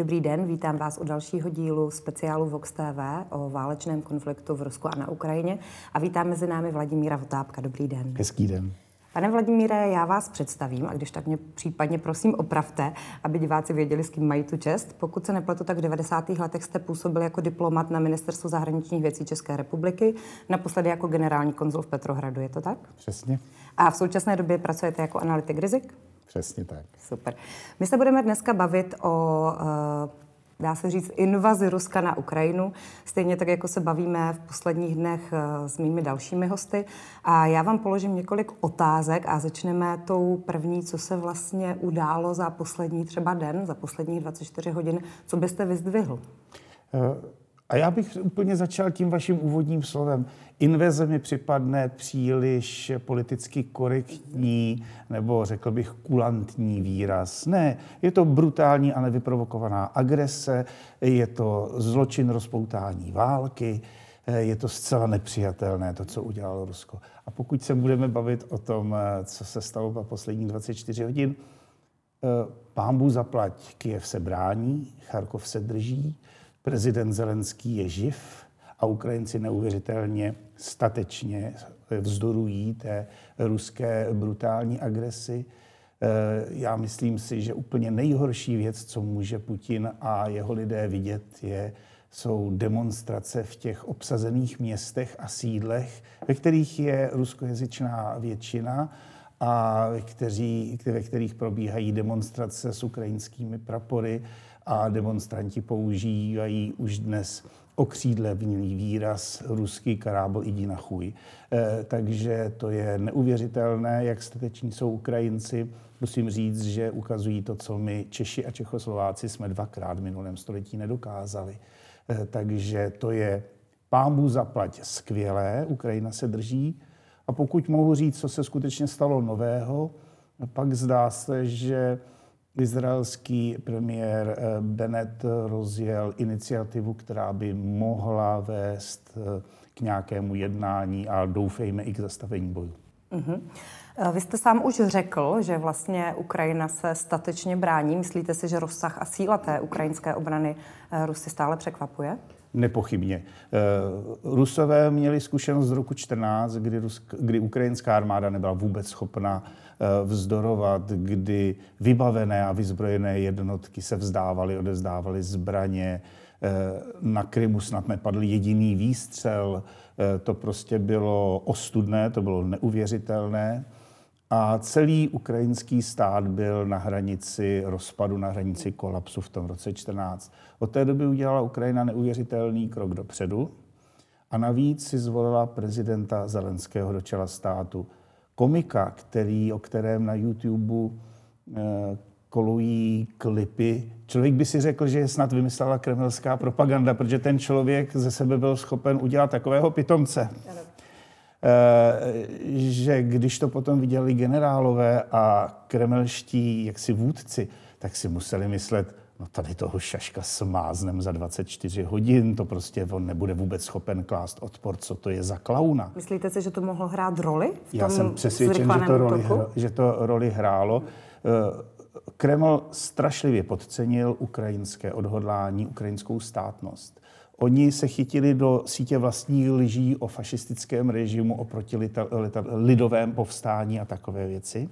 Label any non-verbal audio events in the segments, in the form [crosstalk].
Dobrý den, vítám vás u dalšího dílu speciálu Vox TV o válečném konfliktu v Rusku a na Ukrajině a vítám mezi námi Vladimíra Votápka. Dobrý den. Hezký den. Pane Vladimíre, já vás představím a když tak mě případně prosím opravte, aby diváci věděli, s kým mají tu čest. Pokud se nepletu, tak v 90. letech jste působil jako diplomat na Ministerstvu zahraničních věcí České republiky, naposledy jako generální konzul v Petrohradu, je to tak? Přesně. A v současné době pracujete jako analytik rizik? Přesně tak. Super. My se budeme dneska bavit o eh, dá se říct, invazi Ruska na Ukrajinu, stejně tak, jako se bavíme v posledních dnech eh, s mými dalšími hosty. A já vám položím několik otázek a začneme tou první, co se vlastně událo za poslední třeba den, za posledních 24 hodin. Co byste vyzdvihl? Eh, a já bych úplně začal tím vaším úvodním slovem. Inveze mi připadne příliš politicky korektní, nebo řekl bych kulantní výraz. Ne, je to brutální a nevyprovokovaná agrese, je to zločin rozpoutání války, eh, je to zcela nepřijatelné, to, co udělalo Rusko. A pokud se budeme bavit o tom, eh, co se stalo za posledních 24 hodin, eh, pámbu zaplať, Kiev se brání, Charkov se drží, prezident Zelenský je živ a Ukrajinci neuvěřitelně statečně vzdorují té ruské brutální agresi. E, já myslím si, že úplně nejhorší věc, co může Putin a jeho lidé vidět, je, jsou demonstrace v těch obsazených městech a sídlech, ve kterých je ruskojazyčná většina a ve kterých probíhají demonstrace s ukrajinskými prapory a demonstranti používají už dnes okřídlevný výraz ruský karábl idí na chuj. E, takže to je neuvěřitelné, jak stateční jsou Ukrajinci. Musím říct, že ukazují to, co my Češi a Čechoslováci jsme dvakrát v minulém století nedokázali. E, takže to je pámu zaplať skvělé, Ukrajina se drží. A pokud mohu říct, co se skutečně stalo nového, pak zdá se, že Izraelský premiér eh, Bennett rozjel iniciativu, která by mohla vést eh, k nějakému jednání a doufejme i k zastavení bojů. Mm-hmm. Eh, vy jste sám už řekl, že vlastně Ukrajina se statečně brání. Myslíte si, že rozsah a síla té ukrajinské obrany Rusy stále překvapuje? Nepochybně. Eh, Rusové měli zkušenost z roku 14, kdy, Rusk, kdy ukrajinská armáda nebyla vůbec schopna eh, vzdorovat, kdy vybavené a vyzbrojené jednotky se vzdávaly, odezdávaly zbraně. Eh, na Krymu snad nepadl jediný výstřel. To prostě bylo ostudné, to bylo neuvěřitelné. A celý ukrajinský stát byl na hranici rozpadu, na hranici kolapsu v tom roce 14. Od té doby udělala Ukrajina neuvěřitelný krok dopředu a navíc si zvolila prezidenta Zelenského do čela státu. Komika, který, o kterém na YouTube eh, kolují klipy. Člověk by si řekl, že je snad vymyslela kremelská propaganda, protože ten člověk ze sebe byl schopen udělat takového pitomce. Ano. Eh, že když to potom viděli generálové a kremelští jaksi vůdci, tak si museli myslet, no tady toho šaška smáznem za 24 hodin, to prostě on nebude vůbec schopen klást odpor, co to je za klauna. Myslíte si, že to mohlo hrát roli? V tom Já jsem přesvědčen, že to, roli, že to roli hrálo. Eh, Kreml strašlivě podcenil ukrajinské odhodlání, ukrajinskou státnost. Oni se chytili do sítě vlastních lží o fašistickém režimu, o protilidovém povstání a takové věci.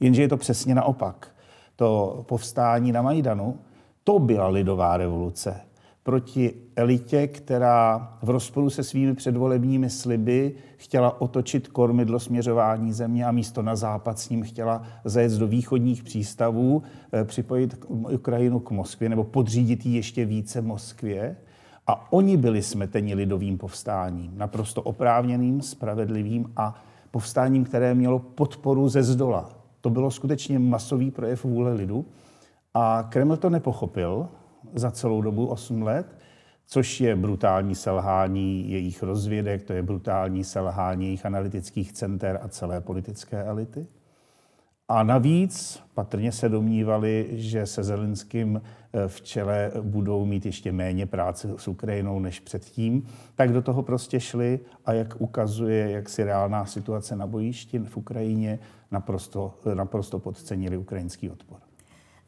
Jenže je to přesně naopak. To povstání na Majdanu, to byla lidová revoluce proti elitě, která v rozporu se svými předvolebními sliby chtěla otočit kormidlo směřování země a místo na západ s ním chtěla zajet do východních přístavů, eh, připojit Ukrajinu k Moskvě nebo podřídit ji ještě více Moskvě. A oni byli smeteni lidovým povstáním, naprosto oprávněným, spravedlivým a povstáním, které mělo podporu ze zdola. To bylo skutečně masový projev vůle lidu. A Kreml to nepochopil za celou dobu 8 let, což je brutální selhání jejich rozvědek, to je brutální selhání jejich analytických center a celé politické elity. A navíc patrně se domnívali, že se Zelenským eh, v čele budou mít ještě méně práce s Ukrajinou než předtím, tak do toho prostě šli a jak ukazuje, jak si reálná situace na bojišti v Ukrajině, naprosto, eh, naprosto podcenili ukrajinský odpor.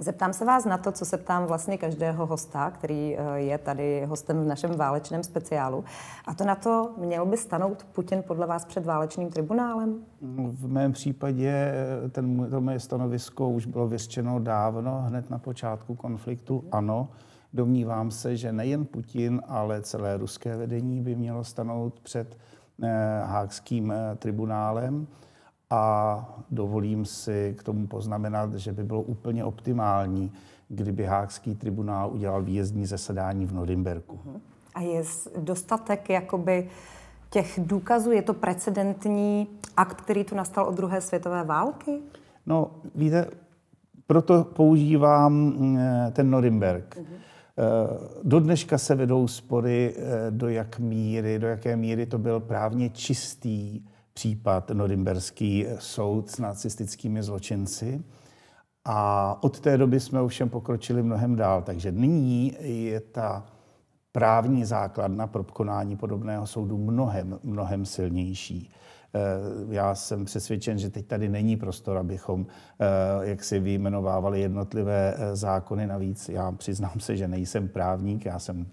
Zeptám se vás na to, co se ptám vlastně každého hosta, který eh, je tady hostem v našem válečném speciálu. A to na to, měl by stanout Putin podle vás před válečným tribunálem? V mém případě eh, ten, to moje stanovisko už bylo vyřčeno dávno, hned na počátku konfliktu. Mhm. Ano, domnívám se, že nejen Putin, ale celé ruské vedení by mělo stanout před eh, hákským tribunálem a dovolím si k tomu poznamenat, že by bylo úplně optimální, kdyby Hákský tribunál udělal výjezdní zasedání v Norimberku. Mhm. A je dostatek jakoby těch důkazů, je to precedentní akt, který tu nastal od druhé světové války? No, víte, proto používám mm, eh, ten Norimberg. Mhm. Eh, do dneška se vedou spory, eh, do, jak míry, do jaké míry to byl právně čistý případ norimberský soud s nacistickými zločinci. A od té doby jsme ovšem pokročili mnohem dál. Takže nyní je ta právní základna pro konání podobného soudu mnohem, mnohem silnější. Eh, já jsem přesvědčen, že teď tady není prostor, abychom eh, jak si vyjmenovávali jednotlivé eh, zákony navíc. Já přiznám se, že nejsem právník, já jsem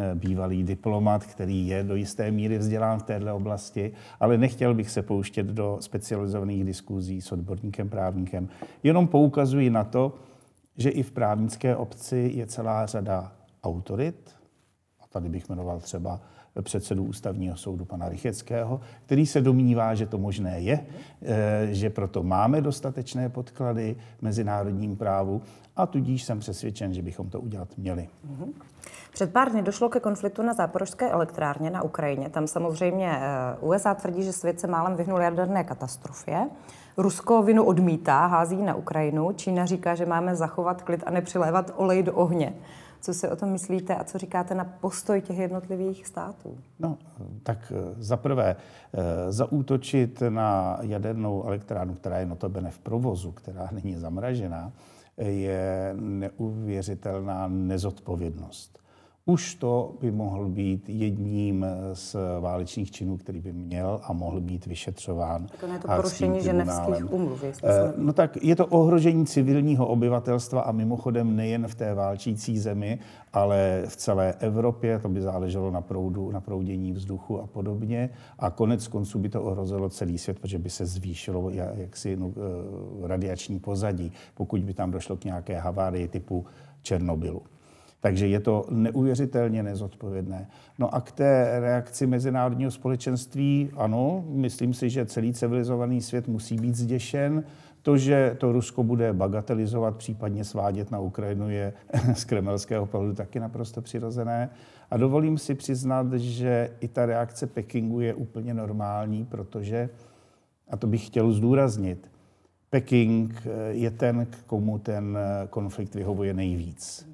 Eh, bývalý diplomat, který je do jisté míry vzdělán v této oblasti, ale nechtěl bych se pouštět do specializovaných diskuzí s odborníkem, právníkem. Jenom poukazuji na to, že i v právnické obci je celá řada autorit, a tady bych jmenoval třeba předsedu ústavního soudu pana Rycheckého, který se domnívá, že to možné je, eh, že proto máme dostatečné podklady v mezinárodním právu a tudíž jsem přesvědčen, že bychom to udělat měli. Mm-hmm. Před pár dny došlo ke konfliktu na záporožské elektrárně na Ukrajině. Tam samozřejmě eh, USA tvrdí, že svět se málem vyhnul jaderné katastrofě. Rusko vinu odmítá, hází na Ukrajinu. Čína říká, že máme zachovat klid a nepřilévat olej do ohně. Co si o tom myslíte a co říkáte na postoj těch jednotlivých států? No, tak eh, za prvé, eh, zaútočit na jadernou elektrárnu, která je notabene v provozu, která není zamražená, je neuvěřitelná nezodpovědnost. Už to by mohl být jedním z válečných činů, který by měl a mohl být vyšetřován. Tak ono je to porušení ženevských umluv. Eh, no tak je to ohrožení civilního obyvatelstva a mimochodem nejen v té válčící zemi, ale v celé Evropě. To by záleželo na proudu, na proudění vzduchu a podobně. A konec konců by to ohrozilo celý svět, protože by se zvýšilo jaksi no, eh, radiační pozadí, pokud by tam došlo k nějaké havárii typu Černobylu. Takže je to neuvěřitelně nezodpovědné. No a k té reakci mezinárodního společenství, ano, myslím si, že celý civilizovaný svět musí být zděšen. To, že to Rusko bude bagatelizovat, případně svádět na Ukrajinu, je [laughs] z kremelského pohledu taky naprosto přirozené. A dovolím si přiznat, že i ta reakce Pekingu je úplně normální, protože, a to bych chtěl zdůraznit, Peking eh, je ten, k komu ten eh, konflikt vyhovuje nejvíc.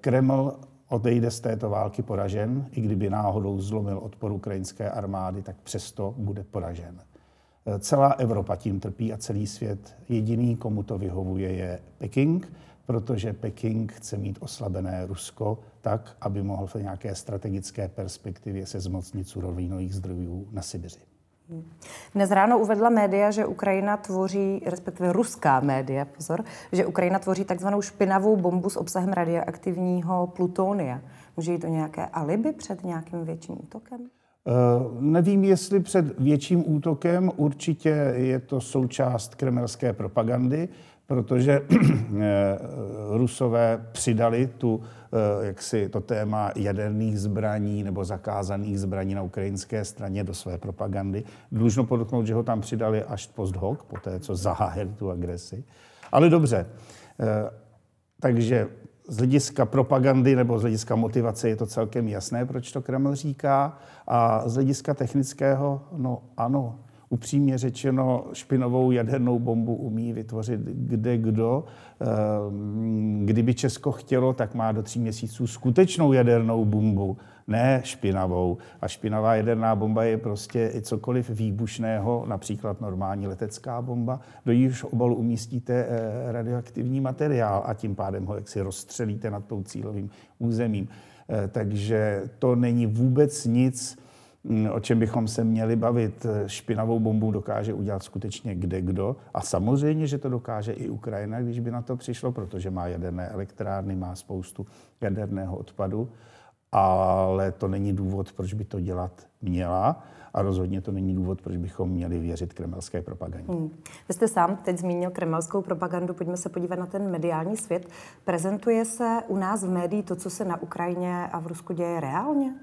Kreml odejde z této války poražen, i kdyby náhodou zlomil odpor ukrajinské armády, tak přesto bude poražen. Celá Evropa tím trpí a celý svět. Jediný, komu to vyhovuje, je Peking, protože Peking chce mít oslabené Rusko tak, aby mohl v nějaké strategické perspektivě se zmocnit surovinových zdrojů na Sibiři. Dnes ráno uvedla média, že Ukrajina tvoří, respektive ruská média, pozor, že Ukrajina tvoří takzvanou špinavou bombu s obsahem radioaktivního plutonia. Může jít o nějaké alibi před nějakým větším útokem? Uh, nevím, jestli před větším útokem, určitě je to součást kremelské propagandy protože [clears throat] eh, Rusové přidali tu, eh, jaksi to téma jaderných zbraní nebo zakázaných zbraní na ukrajinské straně do své propagandy. Dlužno podotknout, že ho tam přidali až post hoc, po té, co zahájili tu agresi. Ale dobře, eh, takže z hlediska propagandy nebo z hlediska motivace je to celkem jasné, proč to Kreml říká. A z hlediska technického, no ano, upřímně řečeno špinovou jadernou bombu umí vytvořit kde kdo. Ehm, kdyby Česko chtělo, tak má do tří měsíců skutečnou jadernou bombu, ne špinavou. A špinavá jaderná bomba je prostě i cokoliv výbušného, například normální letecká bomba, do jejíž obalu umístíte eh, radioaktivní materiál a tím pádem ho jaksi rozstřelíte nad tou cílovým územím. Eh, takže to není vůbec nic, Mm, o čem bychom se měli bavit. Eh, špinavou bombu dokáže udělat skutečně kde kdo. A samozřejmě, že to dokáže i Ukrajina, když by na to přišlo, protože má jaderné elektrárny, má spoustu jaderného odpadu. Ale to není důvod, proč by to dělat měla. A rozhodně to není důvod, proč bychom měli věřit kremelské propagandě. Hmm. Vy jste sám teď zmínil kremelskou propagandu, pojďme se podívat na ten mediální svět. Prezentuje se u nás v médiích to, co se na Ukrajině a v Rusku děje reálně?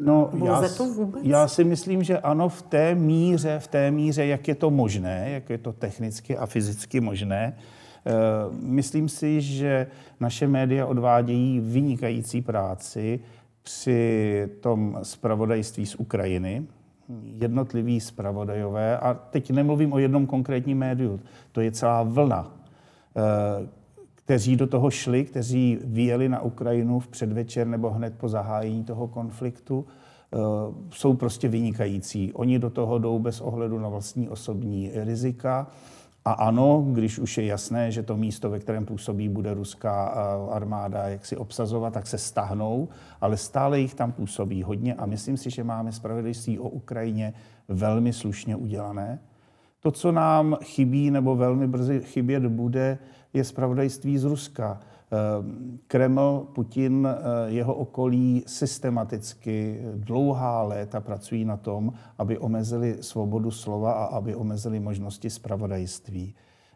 No, já, to vůbec? já si myslím, že ano, v té míře, v té míře, jak je to možné, jak je to technicky a fyzicky možné. Eh, myslím si, že naše média odvádějí vynikající práci při tom spravodajství z Ukrajiny, jednotliví spravodajové, a teď nemluvím o jednom konkrétním médiu, to je celá vlna, eh, kteří do toho šli, kteří vyjeli na Ukrajinu v předvečer nebo hned po zahájení toho konfliktu, eh, jsou prostě vynikající. Oni do toho jdou bez ohledu na vlastní osobní rizika. A ano, když už je jasné, že to místo, ve kterém působí, bude ruská eh, armáda jak si obsazovat, tak se stahnou, ale stále jich tam působí hodně a myslím si, že máme spravedlnosti o Ukrajině velmi slušně udělané. To, co nám chybí nebo velmi brzy chybět bude, je spravodajství z Ruska. Eh, Kreml, Putin, eh, jeho okolí systematicky dlouhá léta pracují na tom, aby omezili svobodu slova a aby omezili možnosti spravodajství.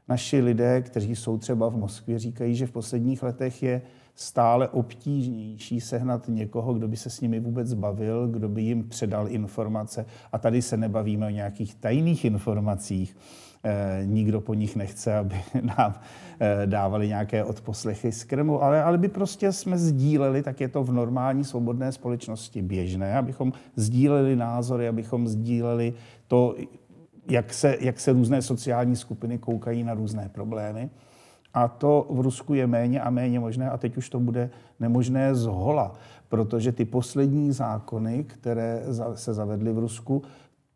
Naši lidé, kteří jsou třeba v Moskvě, říkají, že v posledních letech je stále obtížnější sehnat někoho, kdo by se s nimi vůbec bavil, kdo by jim předal informace. A tady se nebavíme o nějakých tajných informacích Eh, nikdo po nich nechce, aby [laughs] nám eh, dávali nějaké odposlechy z Kremlu, ale, ale by prostě jsme sdíleli, tak je to v normální svobodné společnosti běžné, abychom sdíleli názory, abychom sdíleli to, jak se, jak se různé sociální skupiny koukají na různé problémy. A to v Rusku je méně a méně možné a teď už to bude nemožné zhola, protože ty poslední zákony, které se zavedly v Rusku,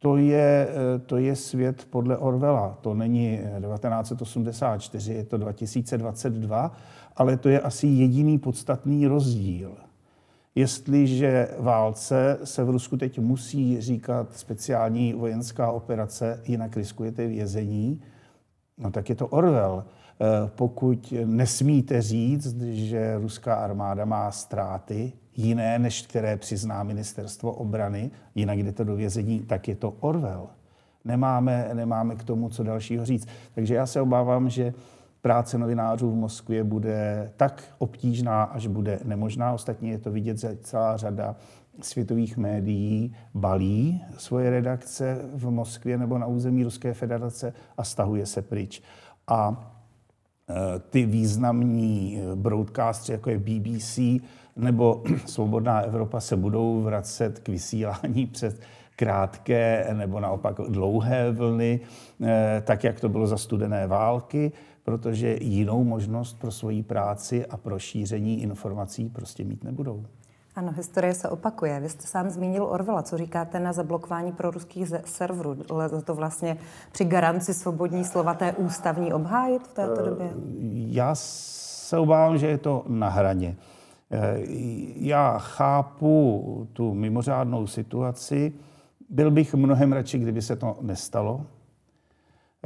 to je, eh, to je svět podle Orwella. To není 1984, eh, je to 2022, ale to je asi jediný podstatný rozdíl. Jestliže válce se v Rusku teď musí říkat speciální vojenská operace, jinak riskujete vězení, no tak je to Orwell. Eh, pokud nesmíte říct, že ruská armáda má ztráty, jiné, než které přizná ministerstvo obrany, jinak jde to do vězení, tak je to Orwell. Nemáme, nemáme k tomu, co dalšího říct. Takže já se obávám, že práce novinářů v Moskvě bude tak obtížná, až bude nemožná. Ostatně je to vidět, že celá řada světových médií balí svoje redakce v Moskvě nebo na území Ruské federace a stahuje se pryč. A Eh, ty významní eh, broadcastři, jako je BBC nebo [clears throat] Svobodná Evropa, se budou vracet k vysílání [laughs] přes krátké nebo naopak dlouhé vlny, eh, tak jak to bylo za studené války, protože jinou možnost pro svoji práci a pro šíření informací prostě mít nebudou. Ano, historie se opakuje. Vy jste sám zmínil Orvela. Co říkáte na zablokování pro ruských serverů? Za to vlastně při garanci svobodní slova té ústavní obhájit v této eh, době? Já se obávám, že je to na hraně. Eh, já chápu tu mimořádnou situaci. Byl bych mnohem radši, kdyby se to nestalo.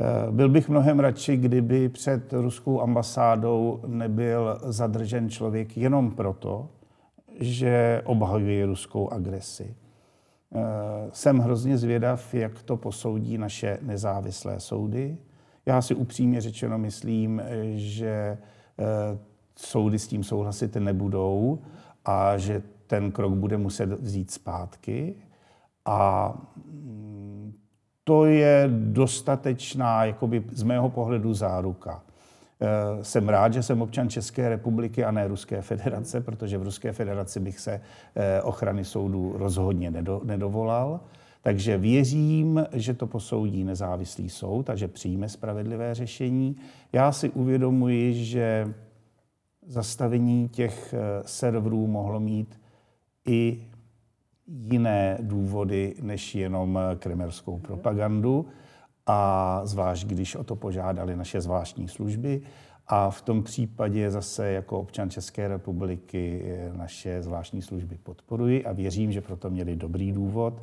Eh, byl bych mnohem radši, kdyby před ruskou ambasádou nebyl zadržen člověk jenom proto, že obhajuji ruskou agresi. Eh, jsem hrozně zvědav, jak to posoudí naše nezávislé soudy. Já si upřímně řečeno myslím, že eh, soudy s tím souhlasit nebudou a že ten krok bude muset vzít zpátky. A mm, to je dostatečná, jakoby z mého pohledu, záruka Eh, jsem rád, že jsem občan České republiky a ne Ruské federace, protože v Ruské federaci bych se eh, ochrany soudů rozhodně nedovolal. Takže věřím, že to posoudí nezávislý soud a že přijme spravedlivé řešení. Já si uvědomuji, že zastavení těch eh, serverů mohlo mít i jiné důvody než jenom kremerskou propagandu a zvlášť když o to požádali naše zvláštní služby a v tom případě zase jako občan České republiky eh, naše zvláštní služby podporuji a věřím, že proto měli dobrý důvod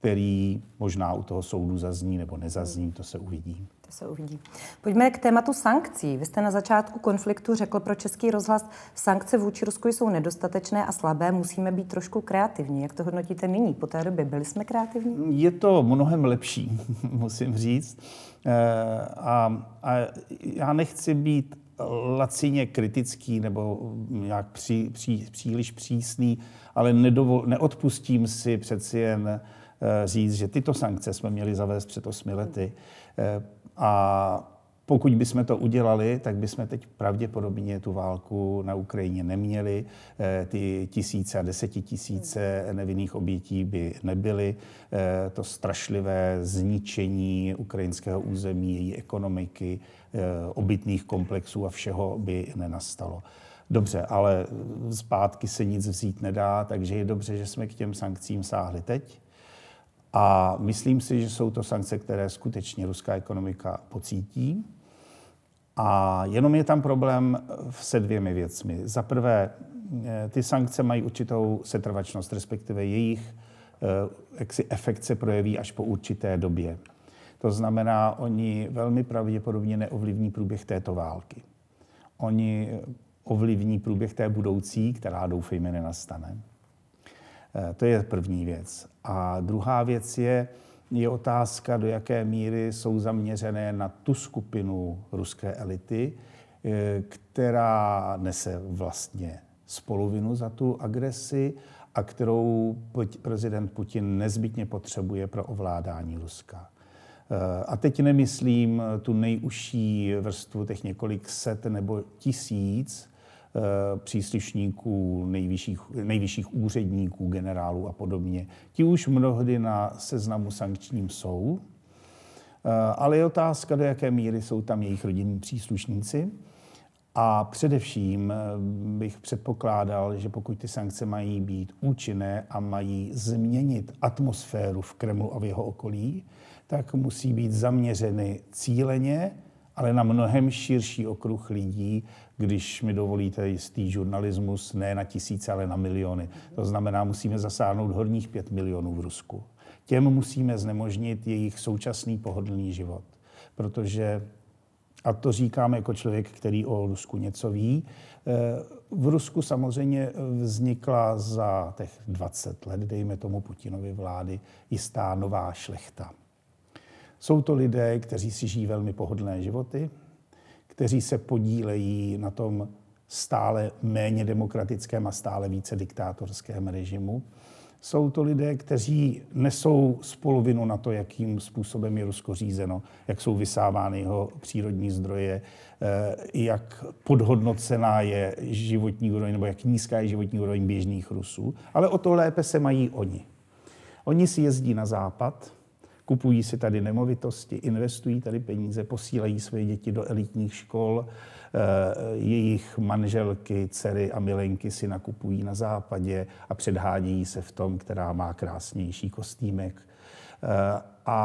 který možná u toho soudu zazní nebo nezazní, to se uvidí. To se uvidí. Pojďme k tématu sankcí. Vy jste na začátku konfliktu řekl pro Český rozhlas, sankce vůči Rusku jsou nedostatečné a slabé, musíme být trošku kreativní. Jak to hodnotíte nyní? Po té době byli jsme kreativní? Je to mnohem lepší, [laughs] musím říct. Eh, a, a já nechci být lacině kritický nebo nějak při, při, příliš přísný, ale nedovol, neodpustím si přeci jen Eh, říct, že tyto sankce jsme měli zavést před osmi lety. Eh, a pokud bychom to udělali, tak bychom teď pravděpodobně tu válku na Ukrajině neměli. Eh, ty tisíce a desetitisíce nevinných obětí by nebyly. To strašlivé zničení ukrajinského území, její ekonomiky, obytných komplexů a všeho by nenastalo. Dobře, ale zpátky se nic vzít nedá, takže je dobře, že jsme k těm sankcím sáhli teď a myslím si, že jsou to sankce, které skutečně ruská ekonomika pocítí. A jenom je tam problém se dvěmi věcmi. Za prvé, eh, ty sankce mají určitou setrvačnost, respektive jejich eh, jaksi efekt se projeví až po určité době. To znamená, oni velmi pravděpodobně neovlivní průběh této války. Oni eh, ovlivní průběh té budoucí, která doufejme nenastane. Eh, to je první věc. A druhá věc je, je otázka, do jaké míry jsou zaměřené na tu skupinu ruské elity, eh, která nese vlastně spoluvinu za tu agresi a kterou prezident Putin nezbytně potřebuje pro ovládání Ruska. Eh, a teď nemyslím tu nejužší vrstvu těch několik set nebo tisíc Eh, příslušníků, nejvyšších, nejvyšších úředníků, generálů a podobně. Ti už mnohdy na seznamu sankčním jsou, eh, ale je otázka, do jaké míry jsou tam jejich rodinní příslušníci. A především eh, bych předpokládal, že pokud ty sankce mají být účinné a mají změnit atmosféru v Kremlu a v jeho okolí, tak musí být zaměřeny cíleně, ale na mnohem širší okruh lidí, když mi dovolíte jistý žurnalismus, ne na tisíce, ale na miliony. To znamená, musíme zasáhnout horních pět milionů v Rusku. Těm musíme znemožnit jejich současný pohodlný život, protože a to říkám jako člověk, který o Rusku něco ví. Eh, v Rusku samozřejmě vznikla za těch 20 let, dejme tomu Putinovy vlády, jistá nová šlechta. Jsou to lidé, kteří si žijí velmi pohodlné životy, kteří se podílejí na tom stále méně demokratickém a stále více diktátorském režimu. Jsou to lidé, kteří nesou spoluvinu na to, jakým způsobem je Rusko řízeno, jak jsou vysávány jeho přírodní zdroje, eh, jak podhodnocená je životní úroveň nebo jak nízká je životní úroveň běžných Rusů. Ale o to lépe se mají oni. Oni si jezdí na západ, kupují si tady nemovitosti, investují tady peníze, posílají své děti do elitních škol, eh, jejich manželky, dcery a milenky si nakupují na západě a předhánějí se v tom, která má krásnější kostýmek. Eh, a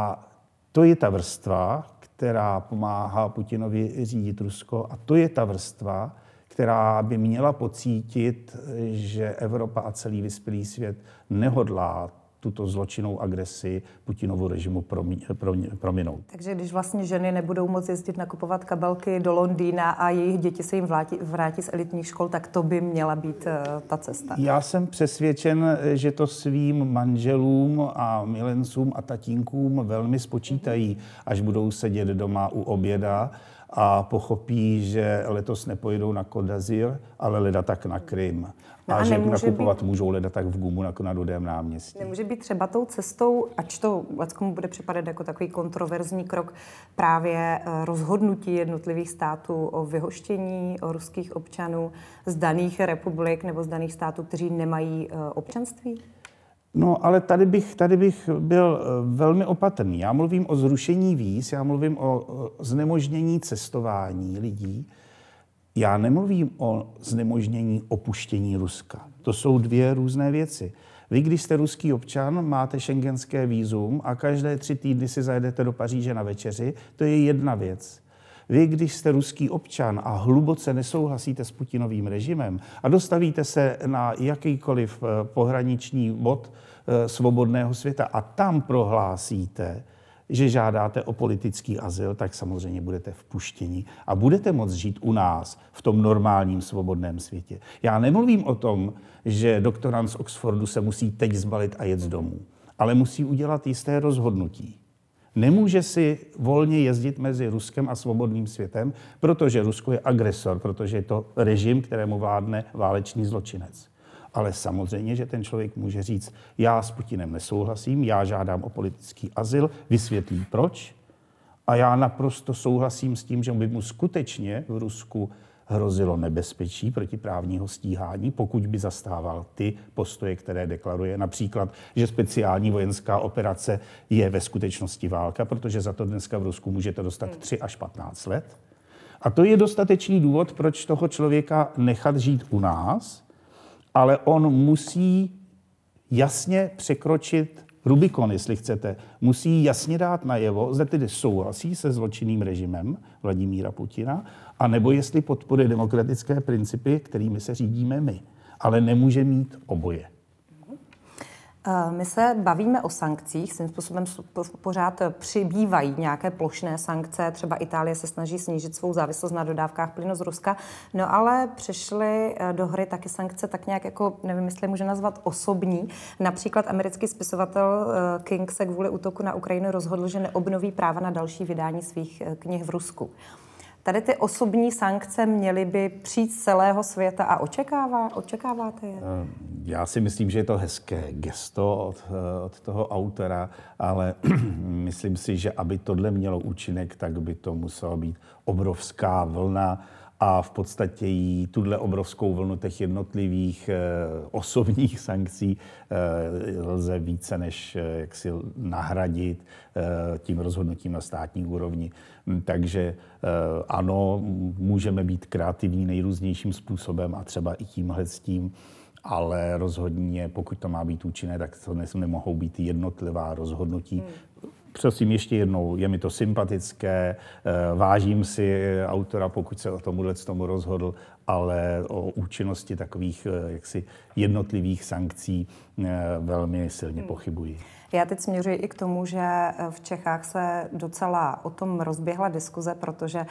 to je ta vrstva, která pomáhá Putinovi řídit Rusko a to je ta vrstva, která by měla pocítit, že Evropa a celý vyspělý svět nehodlá tuto zločinnou agresi Putinovu režimu promí, promí, prominout. Takže když vlastně ženy nebudou moc jezdit nakupovat kabelky do Londýna a jejich děti se jim vláti, vrátí z elitních škol, tak to by měla být eh, ta cesta. Já jsem přesvědčen, eh, že to svým manželům a milencům a tatínkům velmi spočítají, až budou sedět doma u oběda a pochopí, že letos nepojedou na Kodazir, ale leda tak na Krym. No a, a že nakupovat být... můžou lidé tak v gumu na, na dodém náměstí. Nemůže být třeba tou cestou, ač to Leckomu bude připadat jako takový kontroverzní krok, právě eh, rozhodnutí jednotlivých států o vyhoštění o ruských občanů z daných republik nebo z daných států, kteří nemají eh, občanství? No, ale tady bych, tady bych byl eh, velmi opatrný. Já mluvím o zrušení víz, já mluvím o znemožnění cestování lidí. Já nemluvím o znemožnění opuštění Ruska. To jsou dvě různé věci. Vy, když jste ruský občan, máte šengenské výzum a každé tři týdny si zajedete do Paříže na večeři, to je jedna věc. Vy, když jste ruský občan a hluboce nesouhlasíte s Putinovým režimem a dostavíte se na jakýkoliv eh, pohraniční bod eh, svobodného světa a tam prohlásíte, že žádáte o politický azyl, tak samozřejmě budete vpuštěni a budete moct žít u nás v tom normálním svobodném světě. Já nemluvím o tom, že doktorant z Oxfordu se musí teď zbalit a jet z domů, ale musí udělat jisté rozhodnutí. Nemůže si volně jezdit mezi Ruskem a svobodným světem, protože Rusko je agresor, protože je to režim, kterému vládne válečný zločinec. Ale samozřejmě, že ten člověk může říct, já s Putinem nesouhlasím, já žádám o politický azyl, vysvětlí proč. A já naprosto souhlasím s tím, že by mu skutečně v Rusku hrozilo nebezpečí protiprávního stíhání, pokud by zastával ty postoje, které deklaruje. Například, že speciální vojenská operace je ve skutečnosti válka, protože za to dneska v Rusku můžete dostat 3 hmm. až 15 let. A to je dostatečný důvod, proč toho člověka nechat žít u nás, ale on musí jasně překročit Rubikon, jestli chcete, musí jasně dát najevo, zda tedy souhlasí se zločinným režimem Vladimíra Putina, a nebo jestli podporuje demokratické principy, kterými se řídíme my. Ale nemůže mít oboje. Eh, my se bavíme o sankcích, svým způsobem pořád přibývají nějaké plošné sankce, třeba Itálie se snaží snížit svou závislost na dodávkách plynu z Ruska, no ale přišly eh, do hry taky sankce, tak nějak jako, nevím, jestli může nazvat osobní. Například americký spisovatel eh, King se kvůli útoku na Ukrajinu rozhodl, že neobnoví práva na další vydání svých knih v Rusku. Tady ty osobní sankce měly by přijít z celého světa a očekává, očekáváte je? Ehm, já si myslím, že je to hezké gesto od, eh, od toho autora, ale [clears throat] myslím si, že aby tohle mělo účinek, tak by to musela být obrovská vlna a v podstatě jí tuhle obrovskou vlnu těch jednotlivých eh, osobních [laughs] sankcí eh, lze více než jaksi eh, jak si nahradit tím rozhodnutím na státní úrovni. Mm, takže ano, můžeme být kreativní nejrůznějším způsobem a třeba i tímhle s tím, ale rozhodně, pokud to má být účinné, tak to nemohou být jednotlivá rozhodnutí, hmm prosím ještě jednou, je mi to sympatické, eh, vážím si eh, autora, pokud se o tomuhle tomu rozhodl ale o účinnosti takových eh, jaksi jednotlivých sankcí eh, velmi silně hmm. pochybuji. Já teď směřuji i k tomu, že eh, v Čechách se docela o tom rozběhla diskuze, protože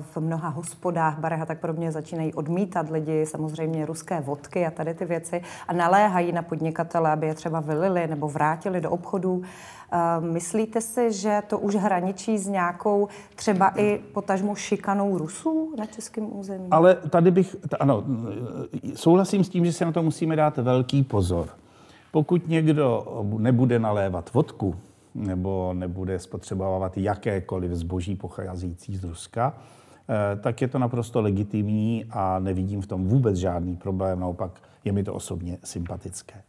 v mnoha hospodách, barech a tak podobně začínají odmítat lidi, samozřejmě ruské vodky a tady ty věci a naléhají na podnikatele, aby je třeba vylili nebo vrátili do obchodů. Myslíte si, že to už hraničí s nějakou třeba i potažmo šikanou Rusů na českém území? Ale tady bych, ano, souhlasím s tím, že se na to musíme dát velký pozor. Pokud někdo nebude nalévat vodku nebo nebude spotřebovávat jakékoliv zboží pocházející z Ruska, eh, tak je to naprosto legitimní a nevidím v tom vůbec žádný problém. Naopak je mi to osobně sympatické.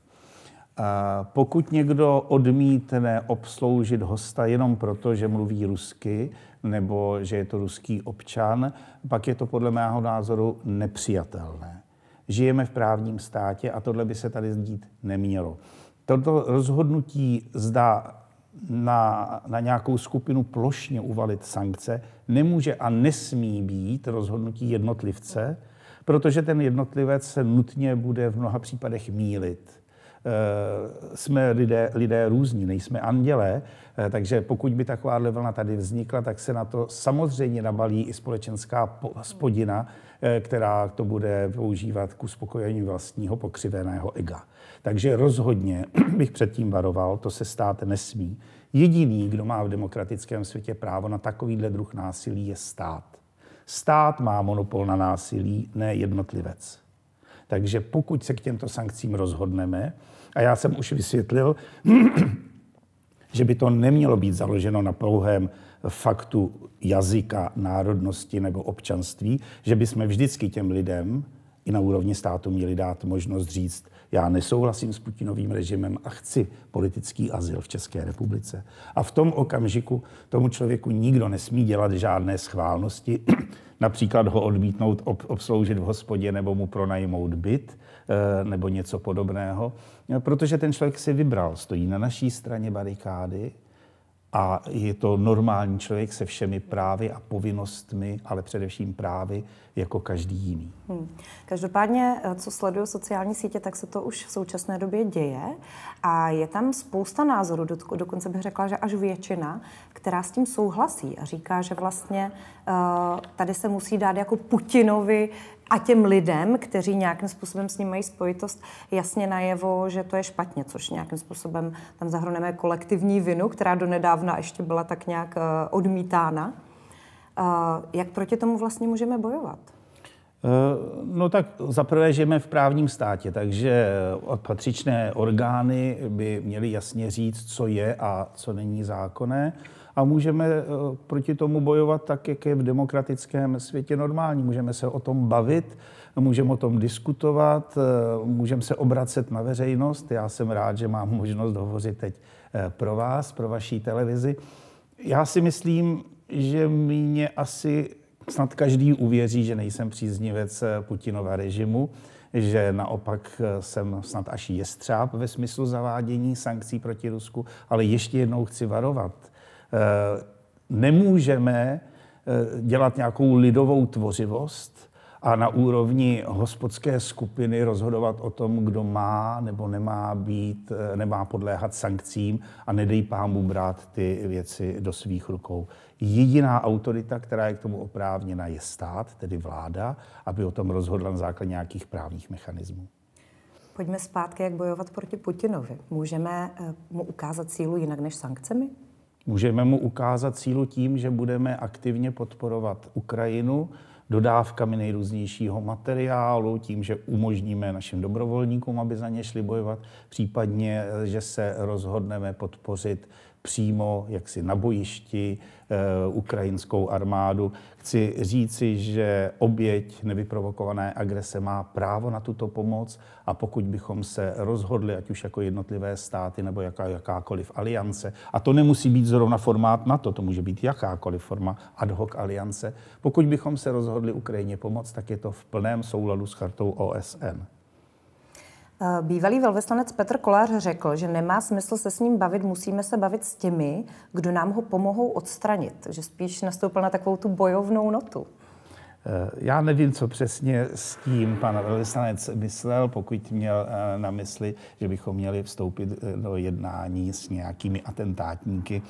Pokud někdo odmítne obsloužit hosta jenom proto, že mluví rusky nebo že je to ruský občan, pak je to podle mého názoru nepřijatelné. Žijeme v právním státě a tohle by se tady dít nemělo. Toto rozhodnutí zdá na, na nějakou skupinu plošně uvalit sankce nemůže a nesmí být rozhodnutí jednotlivce, protože ten jednotlivec se nutně bude v mnoha případech mílit. Eh, jsme lidé, lidé různí, nejsme andělé, eh, takže pokud by taková vlna tady vznikla, tak se na to samozřejmě nabalí i společenská spodina, eh, která to bude používat k uspokojení vlastního pokřiveného ega. Takže rozhodně [clears throat] bych předtím varoval, to se stát nesmí. Jediný, kdo má v demokratickém světě právo na takovýhle druh násilí, je stát. Stát má monopol na násilí, ne jednotlivec. Takže pokud se k těmto sankcím rozhodneme, a já jsem už vysvětlil, [clears throat] že by to nemělo být založeno na pouhém faktu jazyka, národnosti nebo občanství, že by jsme vždycky těm lidem i na úrovni státu měli dát možnost říct, já nesouhlasím s Putinovým režimem a chci politický azyl v České republice. A v tom okamžiku tomu člověku nikdo nesmí dělat žádné schválnosti, [clears throat] například ho odmítnout, obsloužit v hospodě nebo mu pronajmout byt eh, nebo něco podobného protože ten člověk si vybral, stojí na naší straně barikády a je to normální člověk se všemi právy a povinnostmi, ale především právy jako každý jiný. Hmm. Každopádně, eh, co sleduju sociální sítě, tak se to už v současné době děje a je tam spousta názorů, dokonce bych řekla, že až většina, která s tím souhlasí a říká, že vlastně eh, tady se musí dát jako Putinovi a těm lidem, kteří nějakým způsobem s ním mají spojitost, jasně najevo, že to je špatně, což nějakým způsobem tam zahrneme kolektivní vinu, která do nedávna ještě byla tak nějak eh, odmítána. Eh, jak proti tomu vlastně můžeme bojovat? Eh, no tak zaprvé žijeme v právním státě, takže patřičné orgány by měly jasně říct, co je a co není zákonné a můžeme eh, proti tomu bojovat tak, jak je v demokratickém světě normální. Můžeme se o tom bavit, můžeme o tom diskutovat, eh, můžeme se obracet na veřejnost. Já jsem rád, že mám možnost hovořit teď eh, pro vás, pro vaší televizi. Já si myslím, že mě asi snad každý uvěří, že nejsem příznivec Putinova režimu, že naopak jsem snad až jestřáb ve smyslu zavádění sankcí proti Rusku, ale ještě jednou chci varovat. Eh, nemůžeme eh, dělat nějakou lidovou tvořivost a na úrovni hospodské skupiny rozhodovat o tom, kdo má nebo nemá být, eh, nemá podléhat sankcím a nedej pámu brát ty věci do svých rukou. Jediná autorita, která je k tomu oprávněna, je stát, tedy vláda, aby o tom rozhodla na základě nějakých právních mechanismů. Pojďme zpátky, jak bojovat proti Putinovi. Můžeme mu ukázat sílu jinak než sankcemi? Můžeme mu ukázat sílu tím, že budeme aktivně podporovat Ukrajinu dodávkami nejrůznějšího materiálu, tím, že umožníme našim dobrovolníkům, aby za ně šli bojovat, případně, že se rozhodneme podpořit přímo jaksi na bojišti eh, ukrajinskou armádu. Chci říci, že oběť nevyprovokované agrese má právo na tuto pomoc a pokud bychom se rozhodli, ať už jako jednotlivé státy nebo jaká, jakákoliv aliance, a to nemusí být zrovna formát NATO, to může být jakákoliv forma ad hoc aliance, pokud bychom se rozhodli Ukrajině pomoct, tak je to v plném souladu s chartou OSN. Eh, bývalý velvyslanec Petr Kolář řekl, že nemá smysl se s ním bavit, musíme se bavit s těmi, kdo nám ho pomohou odstranit. Že spíš nastoupil na takovou tu bojovnou notu. Eh, já nevím, co přesně s tím pan velvyslanec myslel, pokud měl eh, na mysli, že bychom měli vstoupit do jednání s nějakými atentátníky,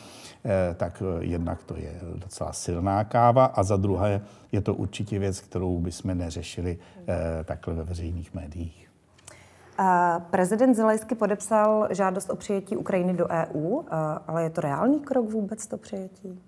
tak jednak to je docela silná káva a za druhé je to určitě věc, kterou bychom neřešili takhle ve veřejných médiích. Prezident Zelensky podepsal žádost o přijetí Ukrajiny do EU, ale je to reálný krok vůbec to přijetí?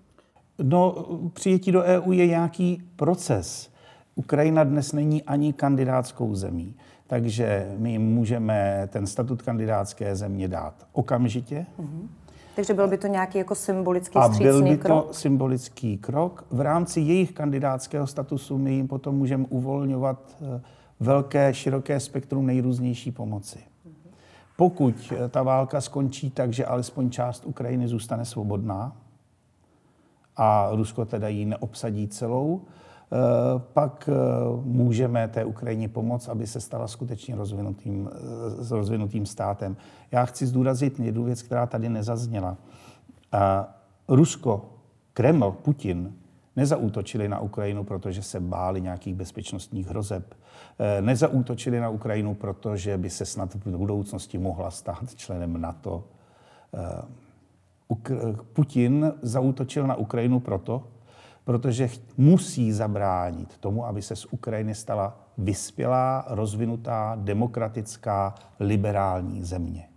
No, přijetí do EU je nějaký proces. Ukrajina dnes není ani kandidátskou zemí, takže my můžeme ten statut kandidátské země dát okamžitě. Mm-hmm. Takže byl by to nějaký jako symbolický A byl by krok? to symbolický krok. V rámci jejich kandidátského statusu my jim potom můžeme uvolňovat uh, velké, široké spektrum nejrůznější pomoci. Pokud eh, ta válka skončí tak, že alespoň část Ukrajiny zůstane svobodná a Rusko teda ji neobsadí celou, eh, pak eh, můžeme té Ukrajině pomoct, aby se stala skutečně rozvinutým, rozvinutým státem. Já chci zdůraznit jednu věc, která tady nezazněla. Rusko, Kreml, Putin Nezautočili na Ukrajinu, protože se báli nějakých bezpečnostních hrozeb. Eh, nezautočili na Ukrajinu, protože by se snad v budoucnosti mohla stát členem NATO. Eh, Putin zautočil na Ukrajinu proto, protože musí zabránit tomu, aby se z Ukrajiny stala vyspělá, rozvinutá, demokratická, liberální země.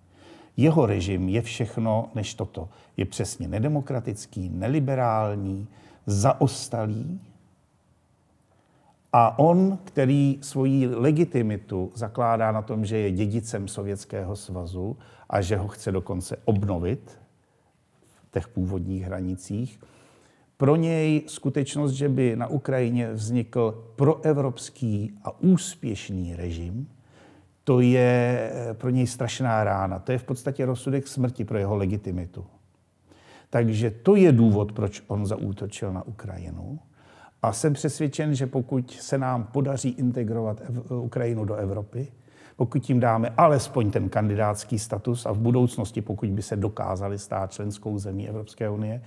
Jeho režim je všechno než toto. Je přesně nedemokratický, neliberální, zaostalí a on, který svoji legitimitu zakládá na tom, že je dědicem Sovětského svazu a že ho chce dokonce obnovit v těch původních hranicích, pro něj skutečnost, že by na Ukrajině vznikl proevropský a úspěšný režim, to je pro něj strašná rána. To je v podstatě rozsudek smrti pro jeho legitimitu. Takže to je důvod, proč on zaútočil na Ukrajinu. A jsem přesvědčen, že pokud se nám podaří integrovat Ukrajinu do Evropy, pokud jim dáme alespoň ten kandidátský status a v budoucnosti, pokud by se dokázali stát členskou zemí Evropské unie,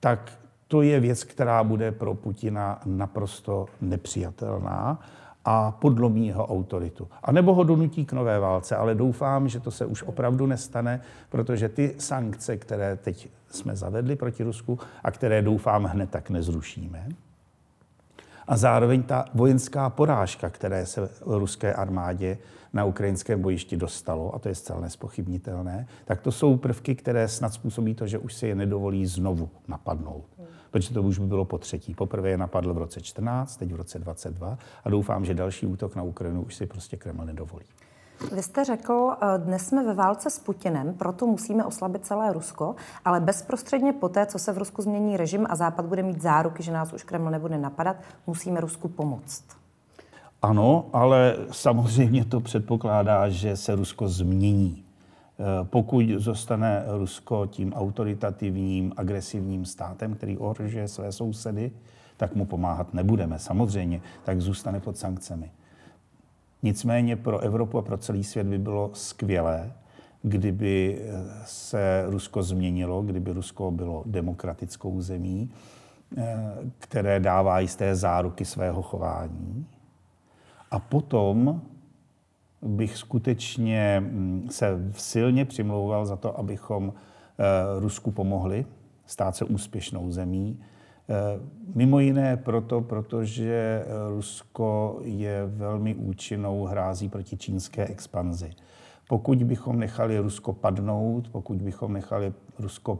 tak to je věc, která bude pro Putina naprosto nepřijatelná a podlomí jeho autoritu. A nebo ho donutí k nové válce, ale doufám, že to se už opravdu nestane, protože ty sankce, které teď jsme zavedli proti Rusku a které doufám hned tak nezrušíme, a zároveň ta vojenská porážka, které se ruské armádě na ukrajinském bojišti dostalo, a to je zcela nespochybnitelné, tak to jsou prvky, které snad způsobí to, že už se je nedovolí znovu napadnout protože to už by bylo po třetí. Poprvé je napadl v roce 14, teď v roce 22 a doufám, že další útok na Ukrajinu už si prostě Kreml nedovolí. Vy jste řekl, eh, dnes jsme ve válce s Putinem, proto musíme oslabit celé Rusko, ale bezprostředně poté, co se v Rusku změní režim a Západ bude mít záruky, že nás už Kreml nebude napadat, musíme Rusku pomoct. Ano, ale samozřejmě to předpokládá, že se Rusko změní. Eh, pokud zostane Rusko tím autoritativním, agresivním státem, který ohrožuje své sousedy, tak mu pomáhat nebudeme, samozřejmě, tak zůstane pod sankcemi. Nicméně pro Evropu a pro celý svět by bylo skvělé, kdyby eh, se Rusko změnilo, kdyby Rusko bylo demokratickou zemí, eh, které dává jisté záruky svého chování. A potom bych skutečně mm, se silně přimlouval za to, abychom eh, Rusku pomohli stát se úspěšnou zemí. Eh, mimo jiné proto, protože Rusko je velmi účinnou hrází proti čínské expanzi. Pokud bychom nechali Rusko padnout, pokud bychom nechali Rusko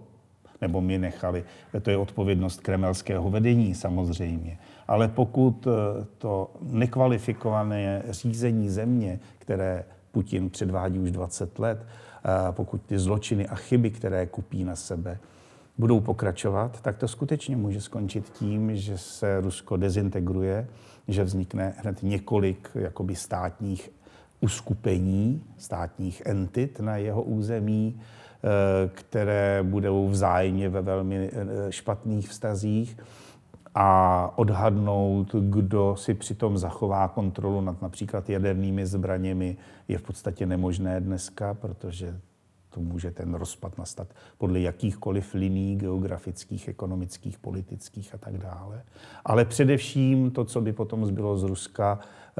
nebo my nechali. To je odpovědnost kremelského vedení samozřejmě. Ale pokud eh, to nekvalifikované řízení země, které Putin předvádí už 20 let, pokud ty zločiny a chyby, které kupí na sebe, budou pokračovat, tak to skutečně může skončit tím, že se Rusko dezintegruje, že vznikne hned několik jakoby státních uskupení, státních entit na jeho území, Eh, které budou vzájemně ve velmi eh, špatných vztazích a odhadnout, kdo si přitom zachová kontrolu nad například jadernými zbraněmi, je v podstatě nemožné dneska, protože to může ten rozpad nastat podle jakýchkoliv liní geografických, ekonomických, politických a tak dále. Ale především to, co by potom zbylo z Ruska, eh,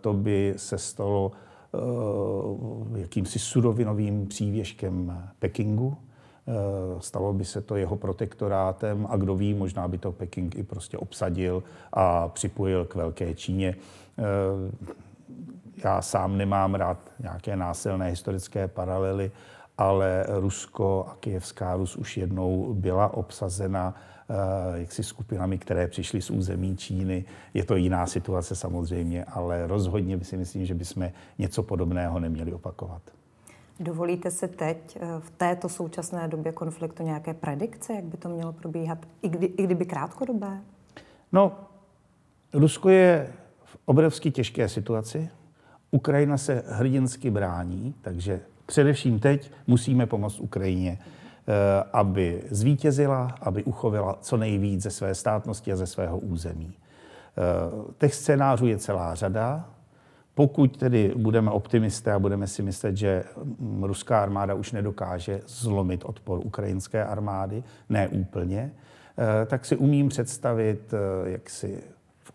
to by se stalo Eh, jakýmsi surovinovým přívěžkem Pekingu. Eh, stalo by se to jeho protektorátem a kdo ví, možná by to Peking i prostě obsadil a připojil k Velké Číně. Eh, já sám nemám rád nějaké násilné historické paralely, ale Rusko a Kijevská Rus už jednou byla obsazena Eh, jaksi skupinami, které přišly z území Číny. Je to jiná situace samozřejmě, ale rozhodně si myslím, že bychom něco podobného neměli opakovat. Dovolíte se teď eh, v této současné době konfliktu nějaké predikce, jak by to mělo probíhat, i, kdy, i kdyby krátkodobé? No, Rusko je v obrovsky těžké situaci. Ukrajina se hrdinsky brání, takže především teď musíme pomoct Ukrajině. Eh, aby zvítězila, aby uchovila co nejvíc ze své státnosti a ze svého území. Eh, těch scénářů je celá řada. Pokud tedy budeme optimisté a budeme si myslet, že mm, ruská armáda už nedokáže zlomit odpor ukrajinské armády, ne úplně, eh, tak si umím představit jak si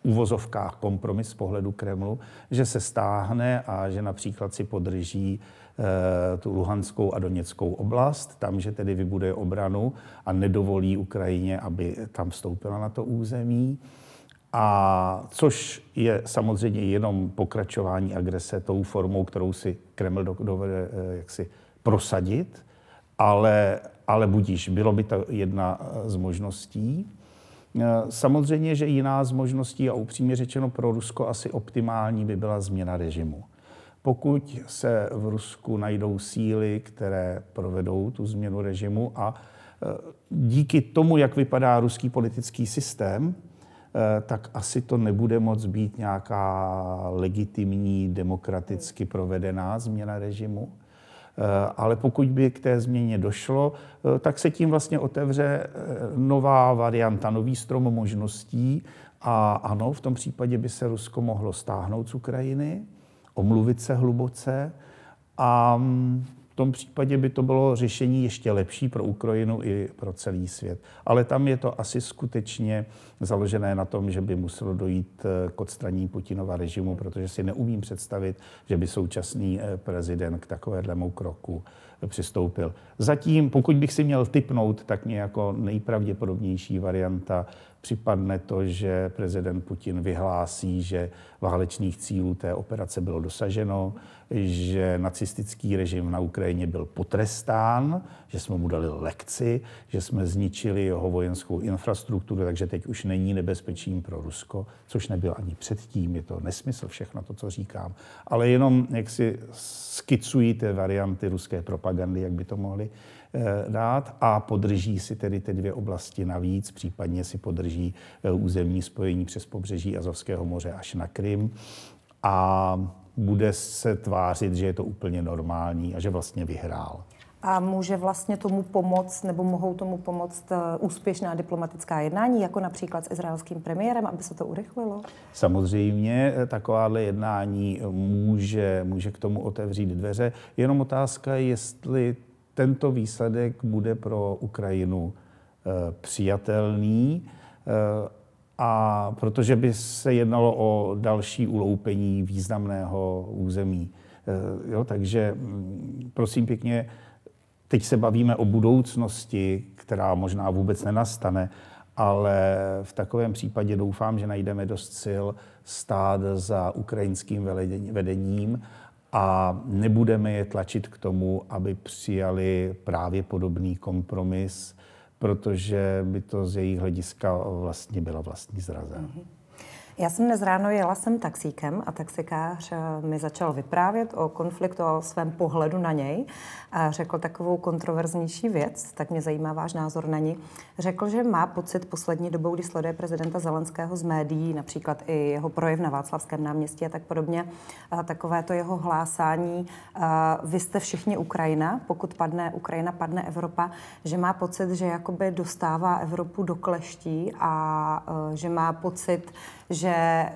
uvozovkách kompromis z pohledu Kremlu, že se stáhne a že například si podrží eh, tu Luhanskou a Doněckou oblast, tam, že tedy vybuduje obranu a nedovolí Ukrajině, aby tam vstoupila na to území. A což je samozřejmě jenom pokračování agrese tou formou, kterou si Kreml dovede eh, jaksi prosadit, ale, ale budíš, bylo by to jedna eh, z možností. Eh, samozřejmě, že jiná z možností a upřímně řečeno pro Rusko asi optimální by byla změna režimu. Pokud se v Rusku najdou síly, které provedou tu změnu režimu a eh, díky tomu, jak vypadá ruský politický systém, eh, tak asi to nebude moc být nějaká legitimní, demokraticky provedená změna režimu. Eh, ale pokud by k té změně došlo, eh, tak se tím vlastně otevře eh, nová varianta, nový strom možností. A ano, v tom případě by se Rusko mohlo stáhnout z Ukrajiny, omluvit se hluboce a mm, v tom případě by to bylo řešení ještě lepší pro Ukrajinu i pro celý svět. Ale tam je to asi skutečně založené na tom, že by muselo dojít eh, k odstranění Putinova režimu, protože si neumím představit, že by současný eh, prezident k takovému kroku eh, přistoupil. Zatím, pokud bych si měl typnout, tak mě jako nejpravděpodobnější varianta připadne to, že prezident Putin vyhlásí, že válečných cílů té operace bylo dosaženo, že nacistický režim na Ukrajině byl potrestán, že jsme mu dali lekci, že jsme zničili jeho vojenskou infrastrukturu, takže teď už není nebezpečím pro Rusko, což nebyl ani předtím. Je to nesmysl všechno to, co říkám. Ale jenom jak si skicují ty varianty ruské propagandy, jak by to mohly měli eh, dát a podrží si tedy ty dvě oblasti navíc, případně si podrží eh, územní spojení přes pobřeží Azovského moře až na Krym a bude se tvářit, že je to úplně normální a že vlastně vyhrál. A může vlastně tomu pomoct, nebo mohou tomu pomoct eh, úspěšná diplomatická jednání, jako například s izraelským premiérem, aby se to urychlilo? Samozřejmě, takováhle jednání může, může k tomu otevřít dveře. Jenom otázka, jestli tento výsledek bude pro Ukrajinu eh, přijatelný eh, a protože by se jednalo o další uloupení významného území. Eh, jo, takže mm, prosím pěkně, teď se bavíme o budoucnosti, která možná vůbec nenastane, ale v takovém případě doufám, že najdeme dost sil stát za ukrajinským vedením a nebudeme je tlačit k tomu, aby přijali právě podobný kompromis, protože by to z jejich hlediska vlastně byla vlastní zraza. Mm-hmm. Já jsem dnes ráno jela jsem taxíkem a taxikář eh, mi začal vyprávět o konfliktu, o svém pohledu na něj a řekl takovou kontroverznější věc, tak mě zajímá váš názor na ní. Řekl, že má pocit poslední dobou, kdy sleduje prezidenta Zelenského z médií, například i jeho projev na Václavském náměstí a tak podobně, a takové to jeho hlásání, a eh, vy jste všichni Ukrajina, pokud padne Ukrajina, padne Evropa, že má pocit, že jakoby dostává Evropu do kleští a, a eh, že má pocit, že že eh,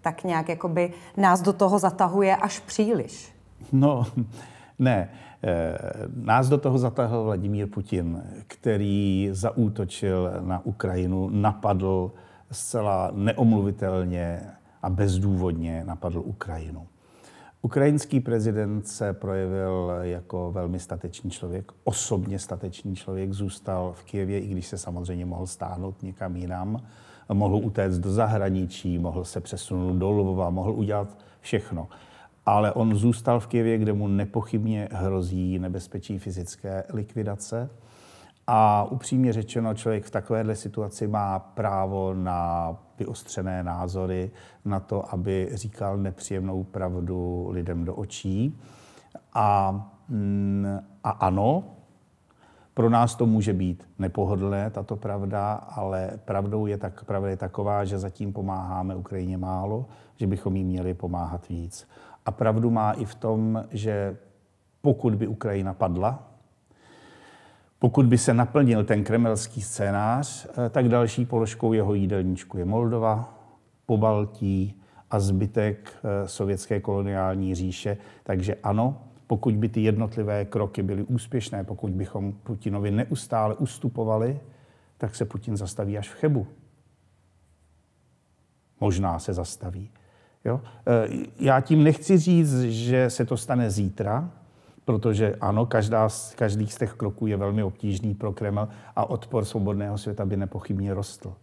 tak nějak jakoby nás do toho zatahuje až příliš. No, [laughs] ne. Eh, nás do toho zatahl Vladimír Putin, který zaútočil na Ukrajinu, napadl zcela neomluvitelně a bezdůvodně napadl Ukrajinu. Ukrajinský prezident se projevil jako velmi statečný člověk, osobně statečný člověk, zůstal v Kijevě, i když se samozřejmě mohl stáhnout někam jinam mohl utéct do zahraničí, mohl se přesunout do Lvova, mohl udělat všechno. Ale on zůstal v Kijevě, kde mu nepochybně hrozí nebezpečí fyzické likvidace. A upřímně řečeno, člověk v takovéhle situaci má právo na vyostřené názory, na to, aby říkal nepříjemnou pravdu lidem do očí. A, mm, a ano, pro nás to může být nepohodlné, tato pravda, ale pravdou je, tak, pravda je taková, že zatím pomáháme Ukrajině málo, že bychom jí měli pomáhat víc. A pravdu má i v tom, že pokud by Ukrajina padla, pokud by se naplnil ten kremelský scénář, eh, tak další položkou jeho jídelníčku je Moldova, Pobaltí a zbytek eh, sovětské koloniální říše. Takže ano, pokud by ty jednotlivé kroky byly úspěšné, pokud bychom Putinovi neustále ustupovali, tak se Putin zastaví až v Chebu. Možná se zastaví. Jo? E, já tím nechci říct, že se to stane zítra, protože ano, každá, každý z těch kroků je velmi obtížný pro Kreml a odpor svobodného světa by nepochybně rostl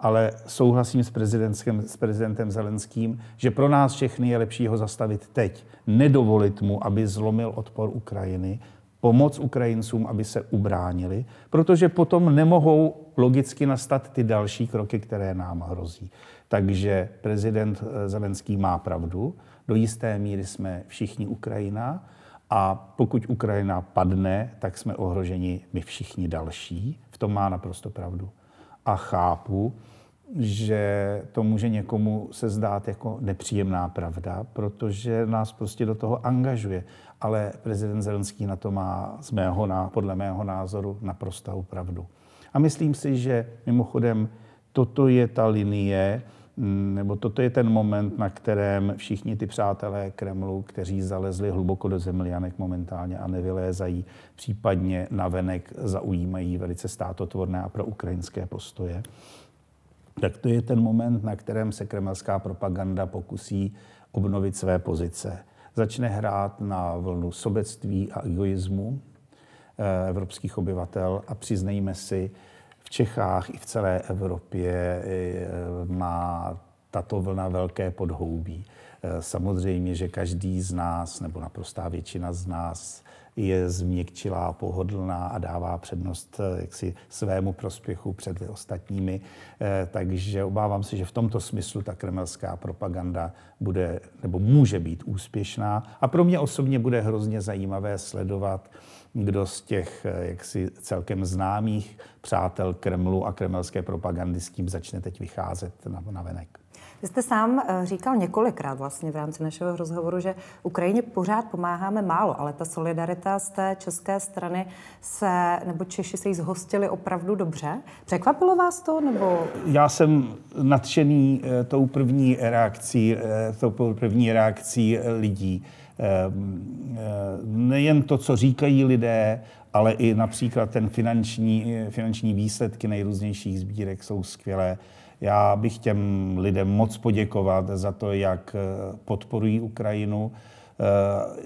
ale souhlasím s, prezidentem, s prezidentem Zelenským, že pro nás všechny je lepší ho zastavit teď. Nedovolit mu, aby zlomil odpor Ukrajiny, pomoc Ukrajincům, aby se ubránili, protože potom nemohou logicky nastat ty další kroky, které nám hrozí. Takže prezident eh, Zelenský má pravdu, do jisté míry jsme všichni Ukrajina a pokud Ukrajina padne, tak jsme ohroženi my všichni další. V tom má naprosto pravdu a chápu, že to může někomu se zdát jako nepříjemná pravda, protože nás prostě do toho angažuje. Ale prezident Zelenský na to má z mého, podle mého názoru naprostou pravdu. A myslím si, že mimochodem toto je ta linie, nebo toto je ten moment, na kterém všichni ty přátelé Kremlu, kteří zalezli hluboko do zemlianek momentálně a nevylézají, případně navenek zaujímají velice státotvorné a pro ukrajinské postoje, tak to je ten moment, na kterém se kremelská propaganda pokusí obnovit své pozice. Začne hrát na vlnu sobectví a egoismu eh, evropských obyvatel a přiznejme si, v Čechách i v celé Evropě e, má tato vlna velké podhoubí. E, samozřejmě, že každý z nás, nebo naprostá většina z nás, je změkčilá, pohodlná a dává přednost e, jaksi svému prospěchu před ostatními. Takže obávám se, že v tomto smyslu ta kremelská propaganda bude nebo může být úspěšná. A pro mě osobně bude hrozně zajímavé sledovat, kdo z těch eh, jaksi celkem známých přátel Kremlu a kremelské propagandy s tím začne teď vycházet na, na venek. Vy jste sám eh, říkal několikrát vlastně v rámci našeho rozhovoru, že Ukrajině pořád pomáháme málo, ale ta solidarita z té české strany se, nebo Češi se jí zhostili opravdu dobře. Překvapilo vás to? Nebo... Já jsem nadšený eh, tou první reakcí, tou první reakcí lidí. Ehm, ehm, nejen to, co říkají lidé, ale i například ten finanční, finanční výsledky nejrůznějších sbírek jsou skvělé. Já bych těm lidem moc poděkovat za to, jak eh, podporují Ukrajinu, eh,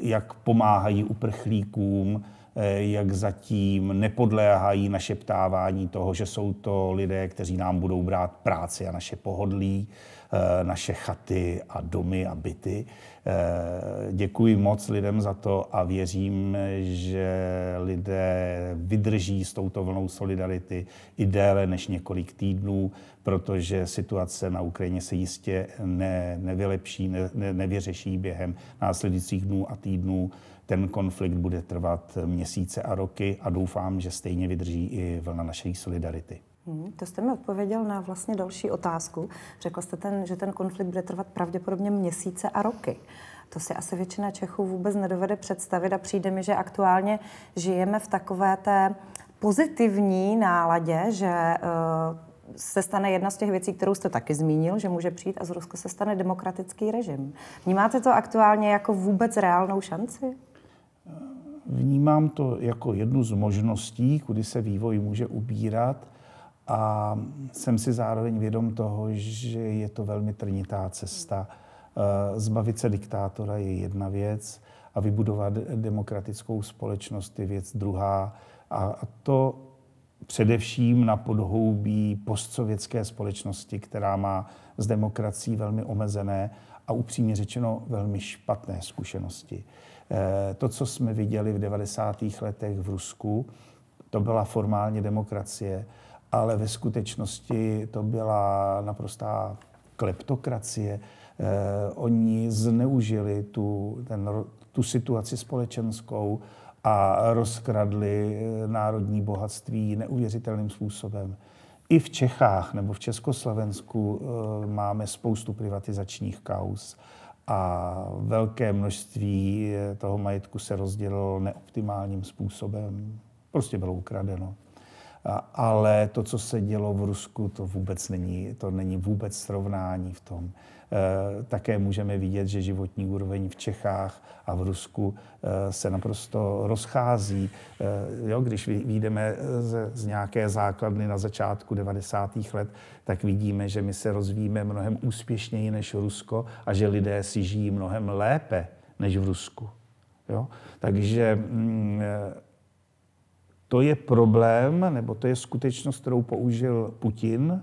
jak pomáhají uprchlíkům, eh, jak zatím nepodléhají našeptávání toho, že jsou to lidé, kteří nám budou brát práci a naše pohodlí, Eh, naše chaty a domy a byty. Eh, děkuji moc lidem za to a věřím, že lidé vydrží s touto vlnou solidarity i déle než několik týdnů, protože situace na Ukrajině se jistě ne, nevylepší, ne, ne, nevyřeší během následujících dnů a týdnů. Ten konflikt bude trvat měsíce a roky a doufám, že stejně vydrží i vlna naší solidarity. Hmm, to jste mi odpověděl na vlastně další otázku. Řekl jste, ten, že ten konflikt bude trvat pravděpodobně měsíce a roky. To si asi většina Čechů vůbec nedovede představit a přijde mi, že aktuálně žijeme v takové té pozitivní náladě, že uh, se stane jedna z těch věcí, kterou jste taky zmínil, že může přijít a z Ruska se stane demokratický režim. Vnímáte to aktuálně jako vůbec reálnou šanci? Vnímám to jako jednu z možností, kudy se vývoj může ubírat a jsem si zároveň vědom toho, že je to velmi trnitá cesta. Eh, zbavit se diktátora je jedna věc a vybudovat demokratickou společnost je věc druhá. A to především na podhoubí postsovětské společnosti, která má s demokracií velmi omezené a upřímně řečeno velmi špatné zkušenosti. Eh, to, co jsme viděli v 90. letech v Rusku, to byla formálně demokracie, ale ve skutečnosti to byla naprostá kleptokracie. Eh, oni zneužili tu, ten, tu situaci společenskou a rozkradli eh, národní bohatství neuvěřitelným způsobem. I v Čechách nebo v Československu eh, máme spoustu privatizačních kaus a velké množství eh, toho majetku se rozdělilo neoptimálním způsobem. Prostě bylo ukradeno ale to, co se dělo v Rusku, to vůbec není, to není vůbec srovnání v tom. E, také můžeme vidět, že životní úroveň v Čechách a v Rusku e, se naprosto rozchází. E, jo, když vyjdeme z nějaké základny na začátku 90. let, tak vidíme, že my se rozvíjíme mnohem úspěšněji než Rusko a že lidé si žijí mnohem lépe než v Rusku. Jo? Takže mm, to je problém, nebo to je skutečnost, kterou použil Putin,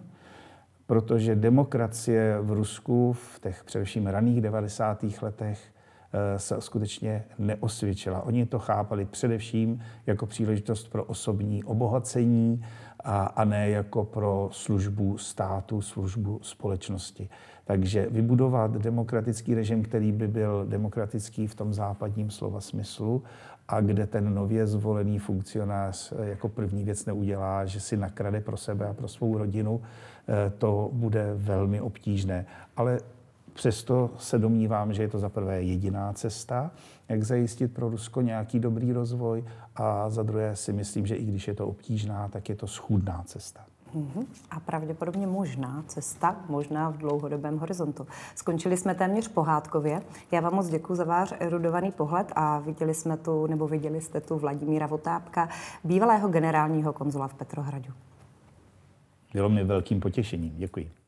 protože demokracie v Rusku v těch především raných 90. letech eh, se skutečně neosvědčila. Oni to chápali především jako příležitost pro osobní obohacení a, a ne jako pro službu státu, službu společnosti. Takže vybudovat demokratický režim, který by byl demokratický v tom západním slova smyslu a kde ten nově zvolený funkcionář eh, jako první věc neudělá, že si nakrade pro sebe a pro svou rodinu, eh, to bude velmi obtížné. Ale Přesto se domnívám, že je to za prvé jediná cesta, jak zajistit pro Rusko nějaký dobrý rozvoj a za druhé si myslím, že i když je to obtížná, tak je to schůdná cesta. Mhm. A pravděpodobně možná cesta, možná v dlouhodobém horizontu. Skončili jsme téměř pohádkově. Já vám moc děkuji za váš erudovaný pohled a viděli jsme tu, nebo viděli jste tu Vladimíra Votápka, bývalého generálního konzula v Petrohradu. Bylo mi velkým potěšením. Děkuji.